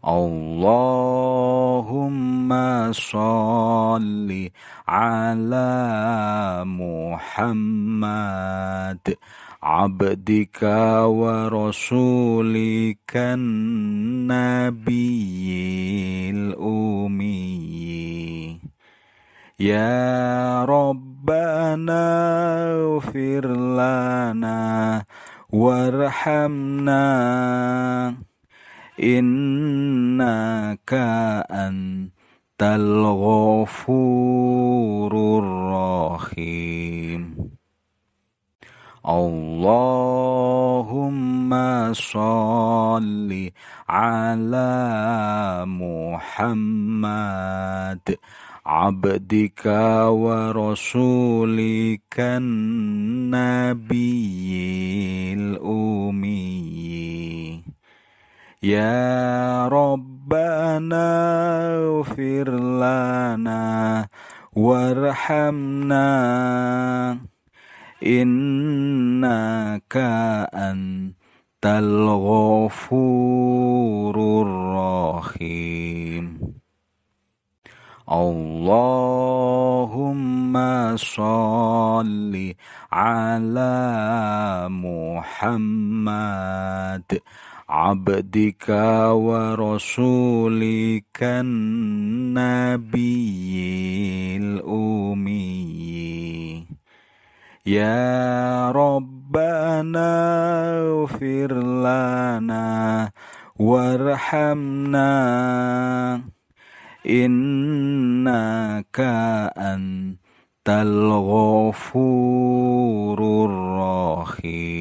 اللهم صل على محمد عبدك ورسولك النبي الأمي يا ربنا اغفر لنا وارحمنا إنك أنت الغفور الرحيم اللهم صل على محمد عبدك ورسولك النبي يا ربنا اغفر لنا وارحمنا إنك أنت الغفور الرحيم اللهم صل على محمد عبدك ورسولك النبي الأمي يا ربنا اغفر لنا وارحمنا إنك أنت الغفور الرحيم